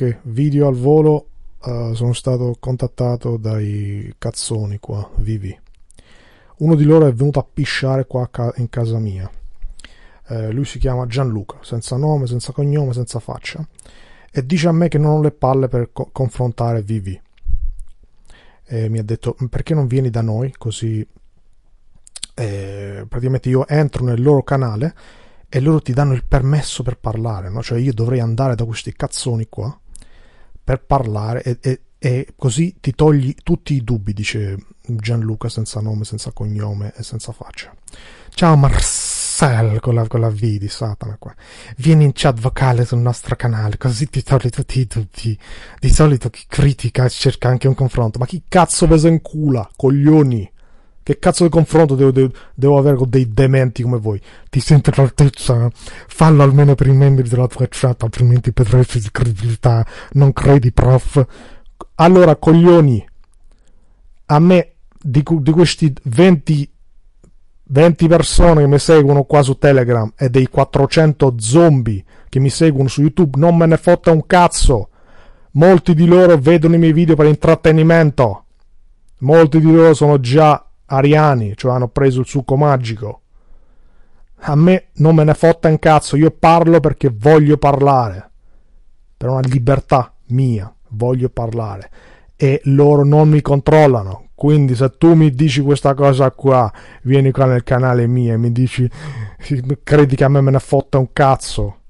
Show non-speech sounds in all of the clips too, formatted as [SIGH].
qualche video al volo uh, sono stato contattato dai cazzoni qua, vivi. Uno di loro è venuto a pisciare qua in casa mia. Uh, lui si chiama Gianluca, senza nome, senza cognome, senza faccia. E dice a me che non ho le palle per co- confrontare Vivi. E mi ha detto perché non vieni da noi così eh, praticamente io entro nel loro canale e loro ti danno il permesso per parlare, no? cioè io dovrei andare da questi cazzoni qua per parlare e, e, e così ti togli tutti i dubbi, dice Gianluca senza nome, senza cognome e senza faccia. Ciao Marcel con la, con la V di Satana qua. Vieni in chat vocale sul nostro canale, così ti togli tutti i dubbi. Di solito chi critica cerca anche un confronto, ma chi cazzo peso in cula, coglioni? Che cazzo di confronto devo, devo, devo avere con dei dementi come voi? Ti senti all'altezza? Fallo almeno per i membri della tua chat, altrimenti perderesti di credibilità. Non credi, prof? Allora, coglioni, a me di, di questi 20 20 persone che mi seguono qua su Telegram e dei 400 zombie che mi seguono su YouTube non me ne fotta un cazzo. Molti di loro vedono i miei video per intrattenimento. Molti di loro sono già ariani, cioè hanno preso il succo magico. A me non me ne fotta un cazzo, io parlo perché voglio parlare. Per una libertà mia, voglio parlare. E loro non mi controllano. Quindi se tu mi dici questa cosa qua, vieni qua nel canale mio e mi dici, [LAUGHS] credi che a me me ne fotta un cazzo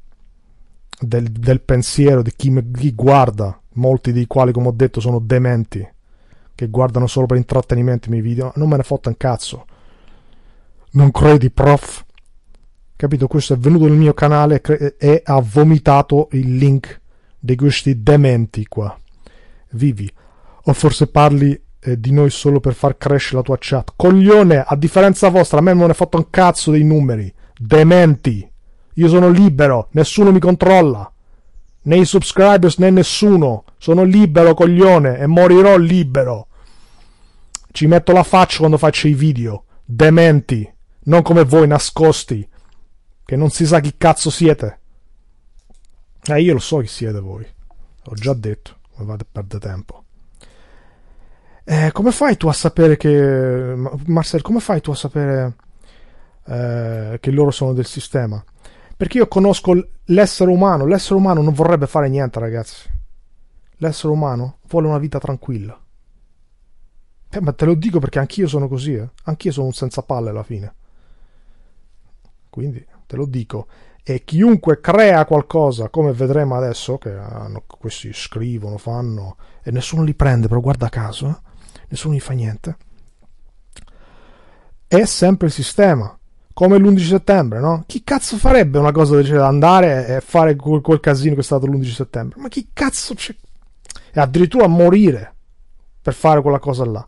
del, del pensiero di chi, mi guarda, molti dei quali, come ho detto, sono dementi che guardano solo per intrattenimento i miei video, non me ne fotta un cazzo. Non credi, prof? Capito? Questo è venuto nel mio canale e ha vomitato il link di questi dementi qua. Vivi. O forse parli eh, di noi solo per far crescere la tua chat. Coglione, a differenza vostra, a me non ne fotta un cazzo dei numeri. Dementi. Io sono libero, nessuno mi controlla. Né i subscribers né nessuno. Sono libero, coglione, e morirò libero. Ci metto la faccia quando faccio i video. Dementi. Non come voi nascosti. Che non si sa chi cazzo siete. Eh, io lo so chi siete voi. Ho già detto. Non vado a perdere tempo. Eh, come fai tu a sapere che. Marcel, come fai tu a sapere eh, che loro sono del sistema? Perché io conosco l'essere umano. L'essere umano non vorrebbe fare niente, ragazzi. L'essere umano vuole una vita tranquilla. Beh, ma te lo dico perché anch'io sono così, eh. Anch'io sono un senza palle alla fine. Quindi te lo dico. E chiunque crea qualcosa, come vedremo adesso, che hanno, questi scrivono, fanno, e nessuno li prende, però guarda caso, eh? nessuno gli fa niente. È sempre il sistema. Come l'11 settembre, no? Chi cazzo farebbe una cosa del genere? Andare e fare quel, quel casino che è stato l'11 settembre? Ma chi cazzo c'è? E addirittura morire per fare quella cosa là.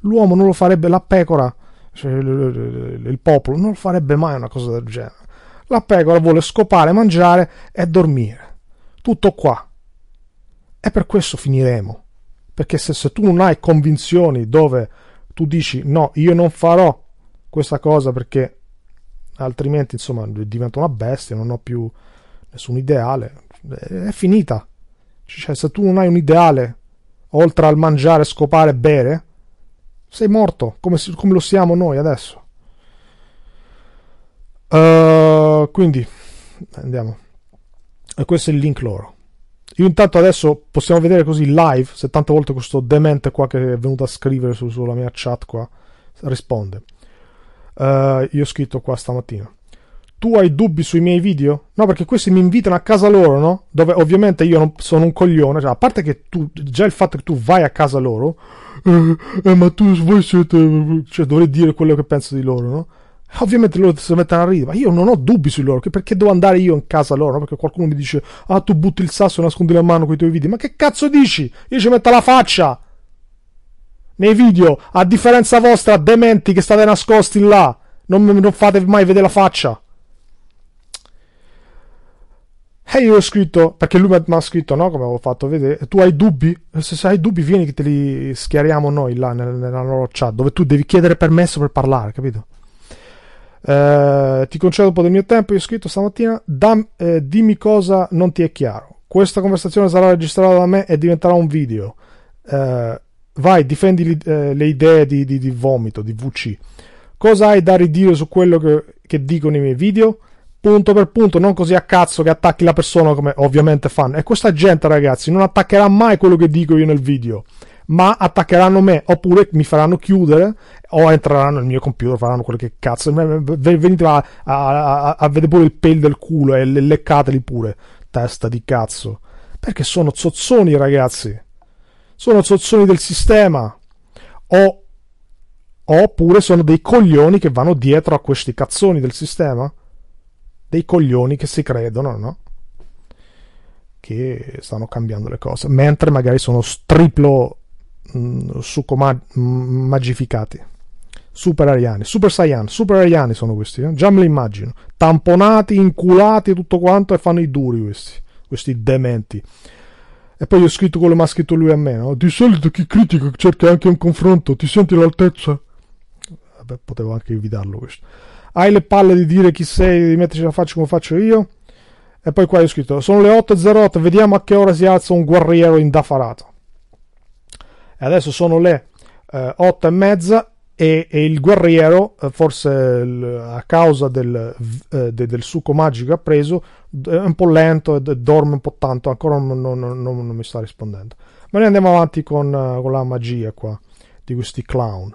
L'uomo non lo farebbe, la pecora, cioè il, il popolo, non lo farebbe mai una cosa del genere. La pecora vuole scopare, mangiare e dormire. Tutto qua. E per questo finiremo. Perché se, se tu non hai convinzioni dove tu dici no, io non farò questa cosa perché altrimenti insomma divento una bestia, non ho più nessun ideale, è finita. Cioè, se tu non hai un ideale oltre al mangiare, scopare, bere, sei morto, come, come lo siamo noi adesso. Uh, quindi, andiamo. E questo è il link loro. Io intanto adesso possiamo vedere così live, se tante volte questo demente qua che è venuto a scrivere su, sulla mia chat qua, risponde. Uh, io ho scritto qua stamattina. Tu hai dubbi sui miei video? No, perché questi mi invitano a casa loro, no? Dove ovviamente io non, sono un coglione. Cioè, a parte che tu, già il fatto che tu vai a casa loro, eh, eh, ma tu voi siete cioè dovrei dire quello che penso di loro no? Ovviamente loro si mettono a ridere, ma io non ho dubbi su loro, perché devo andare io in casa loro, no? perché qualcuno mi dice, ah tu butti il sasso e nascondi la mano con i tuoi video, ma che cazzo dici? Io ci metto la faccia! Nei video, a differenza vostra, dementi che state nascosti là, non, non fate mai vedere la faccia! E eh, io ho scritto, perché lui mi ha scritto, no, come avevo fatto vedere, tu hai dubbi? Se hai dubbi vieni che te li schiariamo noi là nella loro chat, dove tu devi chiedere permesso per parlare, capito? Eh, ti concedo un po' del mio tempo, io ho scritto stamattina, dam, eh, dimmi cosa non ti è chiaro. Questa conversazione sarà registrata da me e diventerà un video. Eh, vai, difendi eh, le idee di, di, di vomito, di VC. Cosa hai da ridire su quello che, che dicono i miei video? punto per punto, non così a cazzo che attacchi la persona come ovviamente fanno. E questa gente, ragazzi, non attaccherà mai quello che dico io nel video, ma attaccheranno me, oppure mi faranno chiudere, o entreranno nel mio computer, faranno quello che cazzo. Venite a, a, a vedere pure il pelo del culo e le leccateli pure, testa di cazzo. Perché sono zozzoni, ragazzi. Sono zozzoni del sistema. O oppure sono dei coglioni che vanno dietro a questi cazzoni del sistema dei coglioni che si credono, no? Che stanno cambiando le cose, mentre magari sono triplo mh, mm, mm, magificati. Super ariani, super saiyan, super ariani sono questi, eh? già me li immagino. Tamponati, inculati e tutto quanto e fanno i duri questi, questi dementi. E poi ho scritto quello che mi ha scritto lui a me, no? Di solito chi critica cerca anche un confronto, ti senti all'altezza? Vabbè, potevo anche evitarlo questo. Hai le palle di dire chi sei, di metterci la faccia come faccio io? E poi qua ho scritto, sono le 8.08, vediamo a che ora si alza un guerriero indaffarato. E adesso sono le eh, 8.30 e, e, il guerriero, eh, forse l, a causa del, eh, de, del, succo magico che ha preso, è un po' lento e dorme un po' tanto, ancora non, non, non, non mi sta rispondendo. Ma noi andiamo avanti con, eh, con la magia qua, di questi clown.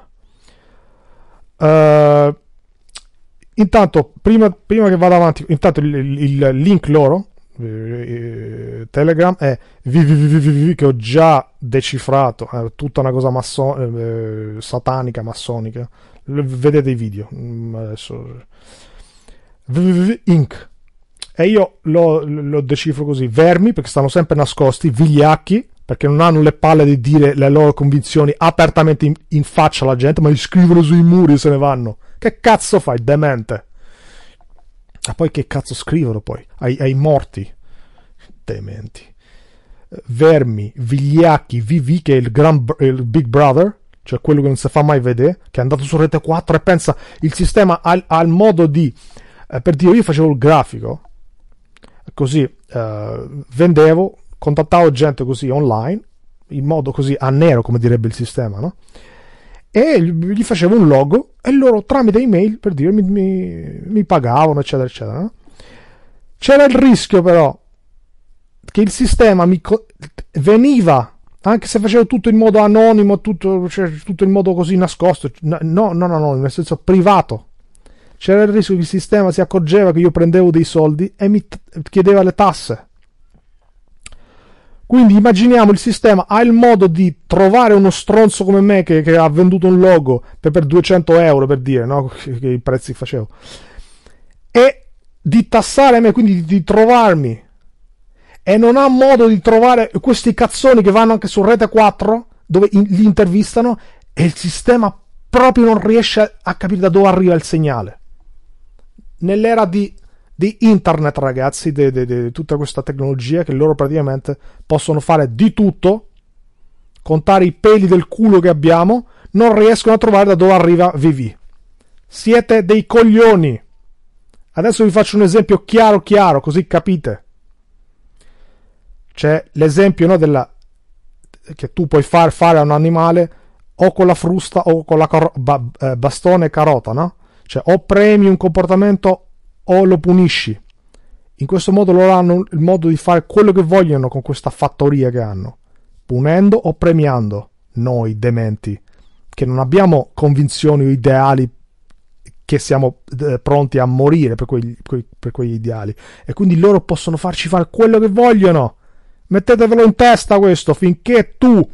Uh, Intanto, prima, prima che vada avanti, intanto il, il, il link loro, eh, eh, Telegram, è www che ho già decifrato, è tutta una cosa masso- eh, satanica, massonica. Vedete i video. Mm, adesso. www.inc. E io lo, lo decifro così, vermi perché stanno sempre nascosti, vigliacchi perché non hanno le palle di dire le loro convinzioni apertamente in, in faccia alla gente, ma li scrivono sui muri e se ne vanno. Che cazzo fai, demente? Ma ah, poi che cazzo scrivono poi? Ai, ai morti. Dementi. Vermi, vigliacchi, vivi che è il, grand, il Big Brother, cioè quello che non si fa mai vedere, che è andato su Rete 4 e pensa il sistema ha il modo di... Eh, per dire, io facevo il grafico, così eh, vendevo, contattavo gente così online, in modo così a nero, come direbbe il sistema, no? e gli facevo un logo e loro tramite email per dire mi, mi, mi pagavano eccetera eccetera no? c'era il rischio però che il sistema mi co- veniva anche se facevo tutto in modo anonimo tutto, cioè, tutto in modo così nascosto no non anonimo nel senso privato c'era il rischio che il sistema si accorgeva che io prendevo dei soldi e mi t- chiedeva le tasse quindi immaginiamo il sistema ha il modo di trovare uno stronzo come me che, che ha venduto un logo per, per 200 euro per dire no? che, [LAUGHS] che i prezzi facevo e di tassare me, quindi di trovarmi e non ha modo di trovare questi cazzoni che vanno anche su Rete 4 dove in, li intervistano e il sistema proprio non riesce a capire da dove arriva il segnale. Nell'era di di internet ragazzi, di tutta questa tecnologia che loro praticamente possono fare di tutto, contare i peli del culo che abbiamo, non riescono a trovare da dove arriva VV. Siete dei coglioni. Adesso vi faccio un esempio chiaro chiaro, così capite. C'è l'esempio no, della, che tu puoi far fare a un animale o con la frusta o con la caro- ba- eh, bastone e carota, no? Cioè o premi un comportamento o lo punisci. In questo modo loro hanno il modo di fare quello che vogliono con questa fattoria che hanno, punendo o premiando noi dementi, che non abbiamo convinzioni o ideali che siamo eh, pronti a morire per, quegli, per quegli ideali. E quindi loro possono farci fare quello che vogliono. Mettetevelo in testa questo, finché tu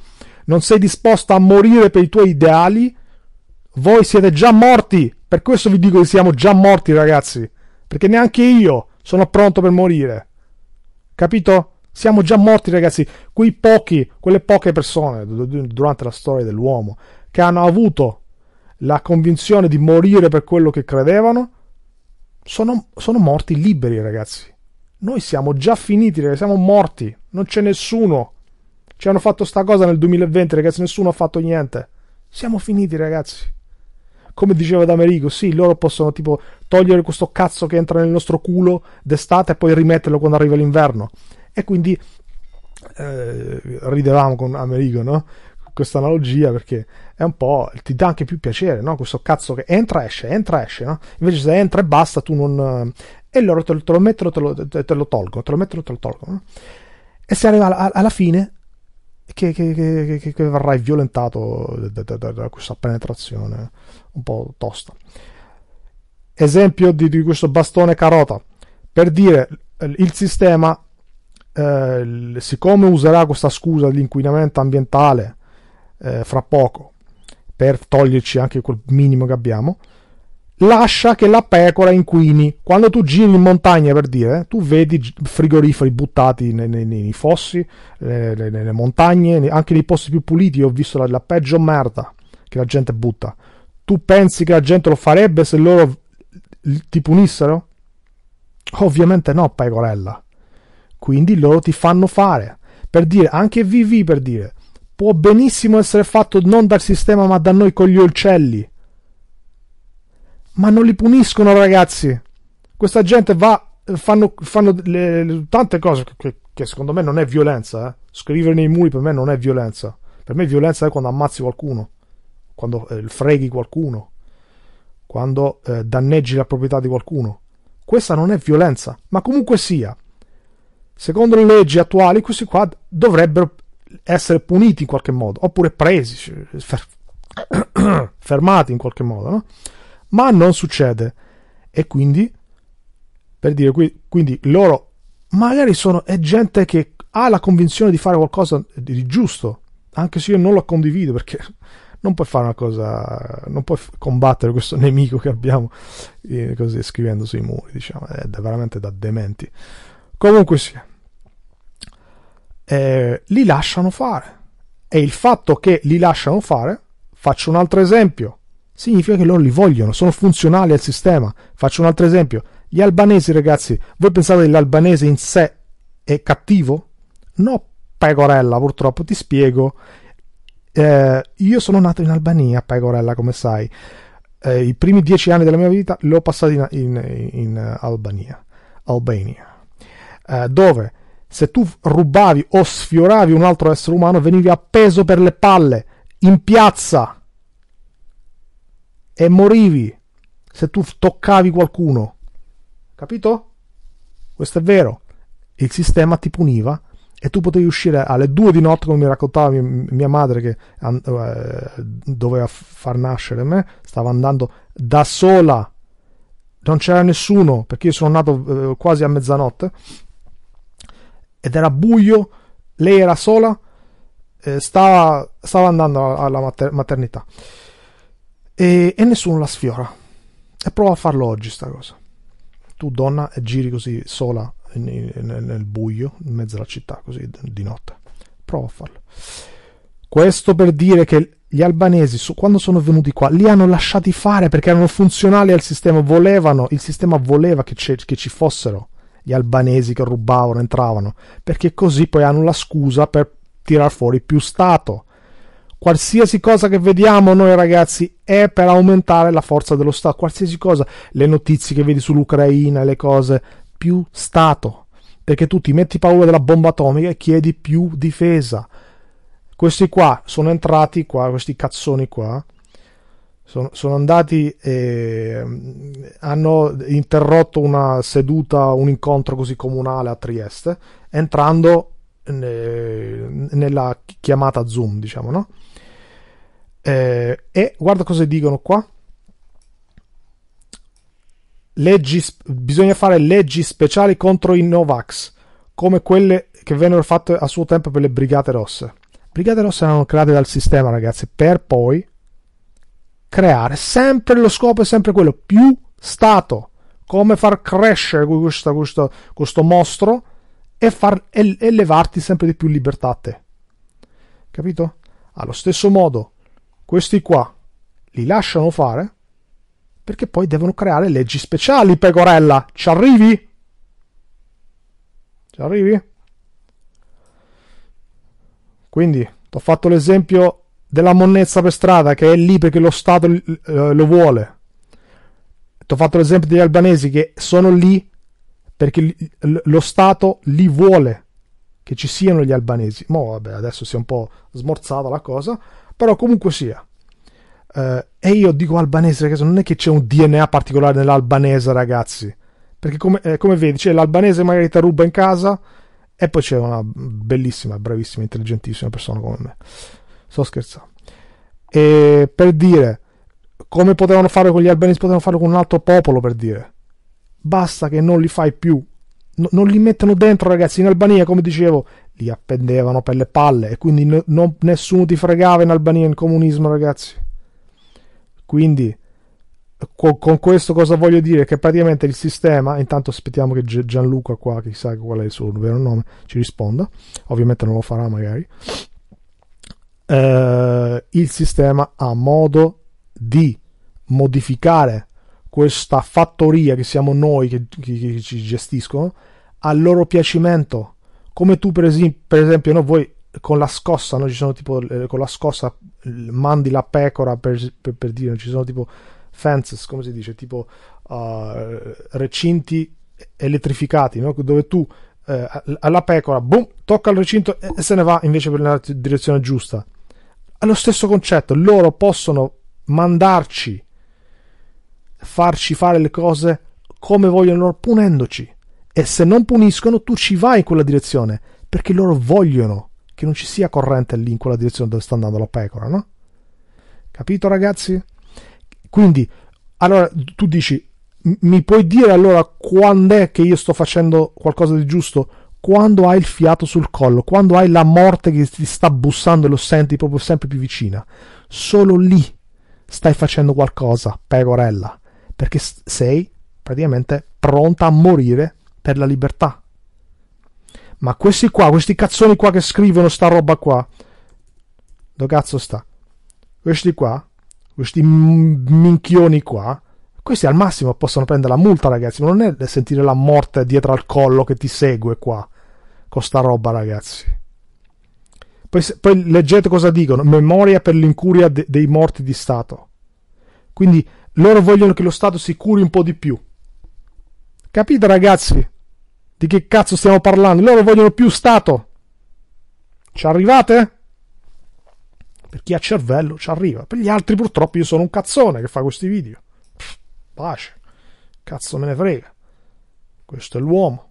non sei disposto a morire per i tuoi ideali, voi siete già morti. Per questo vi dico che siamo già morti, ragazzi perché neanche io sono pronto per morire. Capito? Siamo già morti, ragazzi. Quei pochi, quelle poche persone durante la storia dell'uomo che hanno avuto la convinzione di morire per quello che credevano, sono, sono morti liberi, ragazzi. Noi siamo già finiti, ragazzi, siamo morti. Non c'è nessuno. Ci hanno fatto sta cosa nel 2020, ragazzi, nessuno ha fatto niente. Siamo finiti, ragazzi come diceva D'Americo, sì, loro possono tipo togliere questo cazzo che entra nel nostro culo d'estate e poi rimetterlo quando arriva l'inverno. E quindi eh, ridevamo con Amerigo, no? Questa analogia perché è un po' ti dà anche più piacere, no? Questo cazzo che entra, esce, entra, esce, no? Invece se entra e basta, tu non. Eh, e loro te lo, te lo mettono, te te lo tolgono, te lo mettono, e te lo tolgono. No? E si arriva alla, alla fine che, che, che, che verrai violentato da, da, da, da, questa penetrazione un po' tosta. Esempio di, di questo bastone carota. Per dire, il sistema, eh, siccome userà questa scusa dell'inquinamento ambientale eh, fra poco, per toglierci anche quel minimo che abbiamo, lascia che la pecora inquini. Quando tu giri in montagna, per dire, tu vedi frigoriferi buttati nei, nei, nei fossi, eh, nelle, montagne, anche nei posti più puliti. Io ho visto la, la, peggio merda che la gente butta. Tu pensi che la gente lo farebbe se loro ti punissero? Ovviamente no, pecorella. Quindi loro ti fanno fare. Per dire, anche VV per dire, può benissimo essere fatto non dal sistema ma da noi con gli uccelli ma non li puniscono ragazzi. Questa gente va, fanno, fanno le, le, tante cose che, che, secondo me non è violenza. Eh. Scrivere nei muri per me non è violenza. Per me violenza è quando ammazzi qualcuno, quando eh, freghi qualcuno, quando eh, danneggi la proprietà di qualcuno. Questa non è violenza, ma comunque sia. Secondo le leggi attuali, questi qua dovrebbero essere puniti in qualche modo, oppure presi, cioè, [COUGHS] fermati in qualche modo, no? ma non succede. E quindi, per dire, quindi loro magari sono, è gente che ha la convinzione di fare qualcosa di giusto, anche se io non lo condivido perché [LAUGHS] non puoi fare una cosa, non puoi combattere questo [LAUGHS] nemico che abbiamo eh, così scrivendo sui muri, diciamo, è veramente da dementi. Comunque sia, eh, li lasciano fare. E il fatto che li lasciano fare, faccio un altro esempio, significa che loro li vogliono, sono funzionali al sistema. Faccio un altro esempio. Gli albanesi, ragazzi, voi pensate che l'albanese in sé è cattivo? No, pecorella, purtroppo ti spiego. Eh, io sono nato in Albania, pecorella, come sai. Eh, I primi dieci anni della mia vita li ho passati in, in, in Albania. Albania. Eh, dove se tu rubavi o sfioravi un altro essere umano venivi appeso per le palle in piazza e morivi se tu toccavi qualcuno. Capito? Questo è vero. Il sistema ti puniva e tu potevi uscire alle due di notte, come mi raccontava mia madre che eh, doveva far nascere me, stava andando da sola, non c'era nessuno, perché io sono nato eh, quasi a mezzanotte, ed era buio, lei era sola, eh, stava, stava andando alla maternità e, e nessuno la sfiora. E prova a farlo oggi sta cosa. Tu donna e giri così sola in, in, nel buio, in mezzo alla città, così di notte. Prova a farlo. Questo per dire che gli albanesi, su, quando sono venuti qua, li hanno lasciati fare perché erano funzionali al sistema, volevano, il sistema voleva che, che ci fossero gli albanesi che rubavano, entravano, perché così poi hanno la scusa per tirar fuori più Stato Qualsiasi cosa che vediamo noi ragazzi è per aumentare la forza dello Stato, qualsiasi cosa, le notizie che vedi sull'Ucraina, le cose, più Stato, perché tu ti metti paura della bomba atomica e chiedi più difesa. Questi qua sono entrati qua, questi cazzoni qua, sono, sono andati e mm, hanno interrotto una seduta, un incontro così comunale a Trieste, entrando nella chiamata Zoom, diciamo, no? Eh, e guarda cosa dicono qua. Leggi, bisogna fare leggi speciali contro i Novax, come quelle che vennero fatte a suo tempo per le Brigate Rosse. Brigate Rosse erano create dal sistema, ragazzi, per poi creare sempre lo scopo è sempre quello, più Stato, come far crescere questo, questo, questo mostro e, far, e, levarti sempre di più libertà a te Capito? Allo stesso modo, questi qua li lasciano fare perché poi devono creare leggi speciali, pecorella. Ci arrivi? Ci arrivi? Quindi, ti ho fatto l'esempio della monnezza per strada che è lì perché lo Stato eh, lo vuole. Ti ho fatto l'esempio degli albanesi che sono lì perché lo Stato li vuole che ci siano gli albanesi. Mo, vabbè, adesso si è un po' smorzata la cosa, però comunque sia. Uh, e io dico albanese, ragazzi, non è che c'è un DNA particolare nell'albanese, ragazzi. Perché come, eh, come vedi, c'è l'albanese magari ti ruba in casa e poi c'è una bellissima, bravissima, intelligentissima persona come me. Sto scherzando. E per dire, come potevano fare con gli albanesi, potevano farlo con un altro popolo, per dire. Basta che non li fai più no, non li mettono dentro ragazzi in Albania come dicevo li appendevano per le palle e quindi no, non, nessuno ti fregava in Albania in comunismo ragazzi quindi con, con, questo cosa voglio dire che praticamente il sistema intanto aspettiamo che Gianluca qua chissà qual è il suo vero nome ci risponda ovviamente non lo farà magari eh, il sistema ha modo di modificare questa fattoria che siamo noi che, che, che ci gestiscono al loro piacimento. Come tu, per, es- per esempio, no, voi con la scossa, no, ci sono tipo eh, con la scossa mandi la pecora per, per, per dire, ci sono tipo fences, come si dice, tipo uh, recinti elettrificati, no? dove tu eh, alla pecora, boom, tocca il recinto e, e se ne va invece per la direzione giusta. Allo stesso concetto, loro possono mandarci farci fare le cose come vogliono loro, punendoci. E se non puniscono, tu ci vai in quella direzione, perché loro vogliono che non ci sia corrente lì in quella direzione dove sta andando la pecora, no? Capito, ragazzi? Quindi, allora tu dici, mi puoi dire allora quando è che io sto facendo qualcosa di giusto? Quando hai il fiato sul collo, quando hai la morte che ti sta bussando e lo senti proprio sempre più vicina. Solo lì stai facendo qualcosa, pecorella perché sei praticamente pronta a morire per la libertà. Ma questi qua, questi cazzoni qua che scrivono sta roba qua, dove cazzo sta? Questi qua, questi minchioni qua, questi al massimo possono prendere la multa, ragazzi, ma non è sentire la morte dietro al collo che ti segue qua, con sta roba, ragazzi. Poi, poi leggete cosa dicono, memoria per l'incuria de- dei morti di Stato. Quindi loro vogliono che lo Stato si curi un po' di più. Capite ragazzi di che cazzo stiamo parlando? Loro vogliono più Stato. Ci arrivate? Per chi ha cervello ci arriva. Per gli altri purtroppo io sono un cazzone che fa questi video. Pff, pace. Cazzo me ne frega. Questo è l'uomo.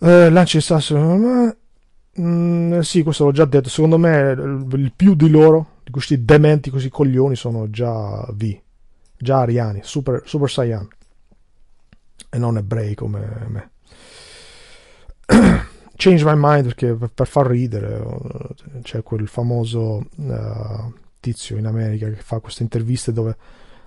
Eh, lancia il sasso. Mm, sì, questo l'ho già detto. Secondo me il più di loro questi dementi, questi coglioni sono già V, già ariani, super, super saiyan e non ebrei come me. [CLEARS THROAT] Change my mind perché per far ridere eh, c'è quel famoso uh, tizio in America che fa queste interviste dove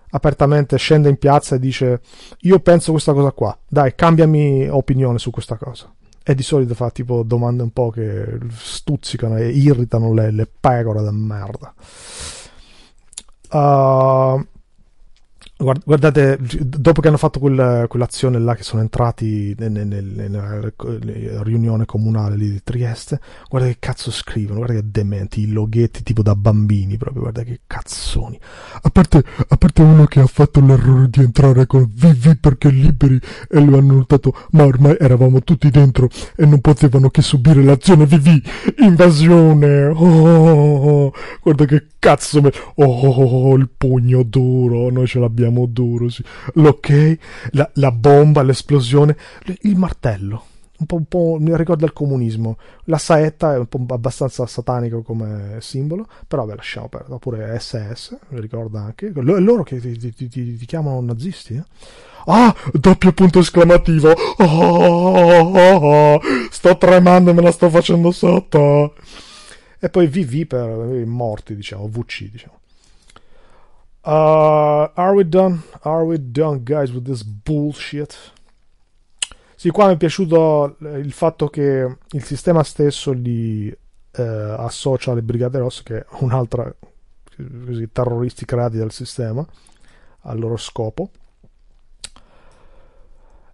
apertamente scende in piazza e dice io penso questa cosa qua, dai cambiami opinione su questa cosa e di solito fa tipo domande un po' che stuzzicano e irritano le, le pecore da merda. Uh, Guardate, dopo che hanno fatto quella, quell'azione là, che sono entrati nel, nel, nella riunione comunale lì di Trieste, guarda che cazzo scrivono, guarda che dementi, i loghetti tipo da bambini proprio, guarda che cazzoni. A parte, a parte uno che ha fatto l'errore di entrare con VV perché liberi e lo hanno notato, ma ormai eravamo tutti dentro e non potevano che subire l'azione VV, invasione, oh oh, oh, oh, oh, guarda che cazzo, me... oh, oh il pugno duro, noi ce l'abbiamo tiriamo duro. Sì. L'ok, la, la, bomba, l'esplosione, il martello. Un po', un po' mi ricorda il comunismo. La saetta è un po' abbastanza satanico come simbolo, però vabbè, lasciamo perdere. Oppure SS, mi ricorda anche. L- loro che ti, ti, ti, ti chiamano nazisti, eh? Ah, doppio punto esclamativo. Oh, oh, oh, sto tremando, me la sto facendo sotto. E poi VV per morti, diciamo, VC, diciamo. Uh, are we done? Are we done, guys, with this bullshit? Sì, qua mi è piaciuto eh, il fatto che il sistema stesso li eh, associa alle Brigate Rosse, che è un'altra così, terroristi creati dal sistema al loro scopo.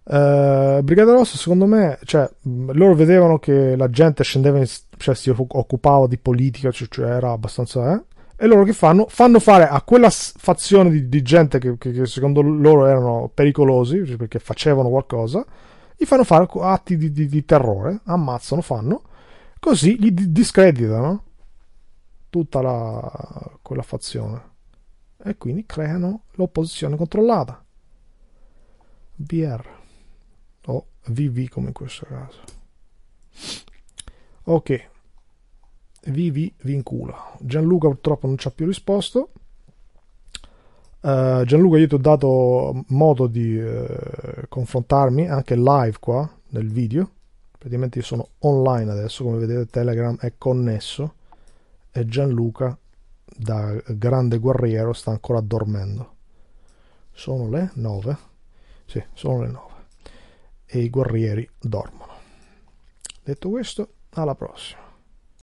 Uh, Brigate Rossa, secondo me, cioè, loro vedevano che la gente scendeva, in, cioè si occupava di politica, cioè, cioè era abbastanza. Eh? E loro che fanno? Fanno fare a quella fazione di, di gente che, che, che, secondo loro erano pericolosi, cioè perché facevano qualcosa, gli fanno fare atti di, di, di terrore, ammazzano, fanno, così gli discreditano tutta la, quella fazione. E quindi creano l'opposizione controllata. VR o VV come in questo caso. Ok, Vivi Vincula. Gianluca purtroppo non ci ha più risposto. Uh, Gianluca, io ti ho dato modo di uh, confrontarmi anche live qua nel video. Praticamente io sono online adesso, come vedete Telegram è connesso e Gianluca, da grande guerriero, sta ancora dormendo. Sono le 9. Sì, sono le 9. E i guerrieri dormono. Detto questo, alla prossima.